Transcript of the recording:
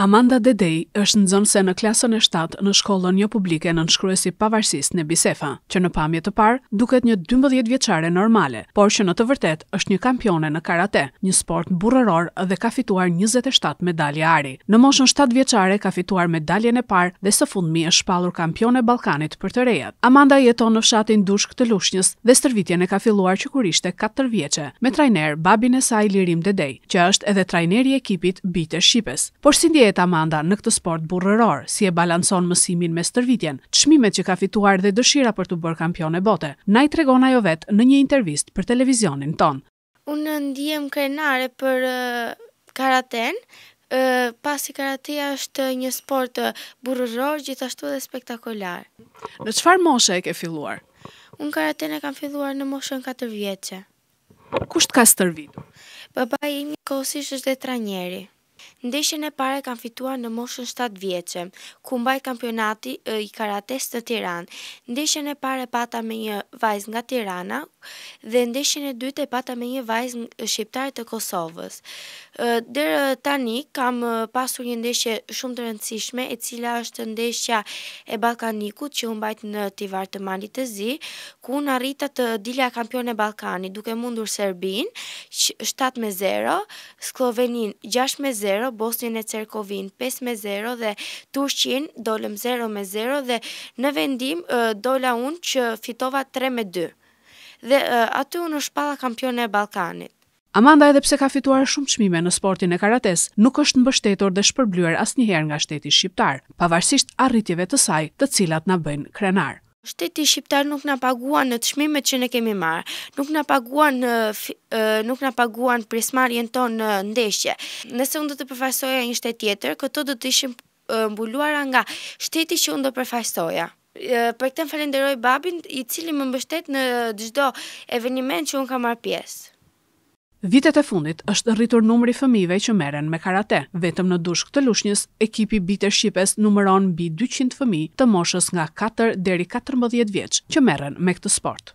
Amanda Dedej është nxënëse në klasën e 7 në shkollën jo publike në nënshkruesi pavarësisë në Bisefa, që në pamje të parë duket një 12 vjeçare normale, por që në të vërtetë është një kampione në karate, një sport burëror dhe ka fituar 27 medalje ari. Në moshën 7 vjeçare ka fituar medaljen e parë dhe së fundmi është shpalur kampione Ballkanit për të rejat. Amanda jeton në fshatin Dushk të Lushnjës dhe stërvitjen e ka filluar që kur ishte 4 vjeçë me trajner babin e saj Lirim Dedej, që është edhe trajneri i ekipit Por si vet Amanda në këtë sport burrëror, si e balanson mësimin me stërvitjen, çmimet që ka fituar dhe dëshira për të bërë kampione bote. Na i tregon ajo vet në një intervistë për televizionin ton. Unë ndihem krenare për karaten, pasi karateja është një sport burrëror, gjithashtu edhe spektakolar. Në çfarë moshe e ke filluar? Unë karaten e kam filluar në moshën 4 vjeqe. Kusht ka stërvitur? Baba i një kosisht është dhe tra njeri. Ndeshjen e parë kanë fituar në moshën 7 vjeçë, ku mbaj kampionati i karates të Tiran. Ndeshjen e parë pata me një vajz nga Tirana dhe ndeshjen e dytë pata me një në Shqiptarit të Kosovës. Der tani kam pasur një ndeshje shumë të rëndësishme, e cila është ndeshja e Ballkanikut që u mbajt në Tivar të Malit të Zi, ku në arrita të dilja kampion e Balkani, duke mundur Serbin 7-0, Slovenin 6-0 1-0, Bosnjën e Cerkovin 5-0 me dhe Turqin dolem 0-0 me dhe në vendim dola unë që fitova 3-2 me dhe aty unë është pala kampion e Balkanit. Amanda edhe pse ka fituar shumë qmime në sportin e karates, nuk është mbështetur dhe shpërblyer asnjëherë nga shteti shqiptar, pavarësisht arritjeve të saj, të cilat na bëjnë krenar. Shteti shqiptar nuk na paguan në çmimet që ne kemi marr. Nuk na paguan në nuk na paguan prismarjen ton në ndeshje. Nëse unë do të përfaqësoja një shtet tjetër, këto do të ishin mbuluara nga shteti që unë do përfaqësoja. Për këtë falenderoj babin i cili më mbështet në çdo eveniment që unë kam marr pjesë. Vitet e fundit është rritur numri fëmijëve që merren me karate. Vetëm në dushk të Lushnjës, ekipi Bitë Shqipes numëron mbi 200 fëmijë të moshës nga 4 deri 14 vjeç që merren me këtë sport.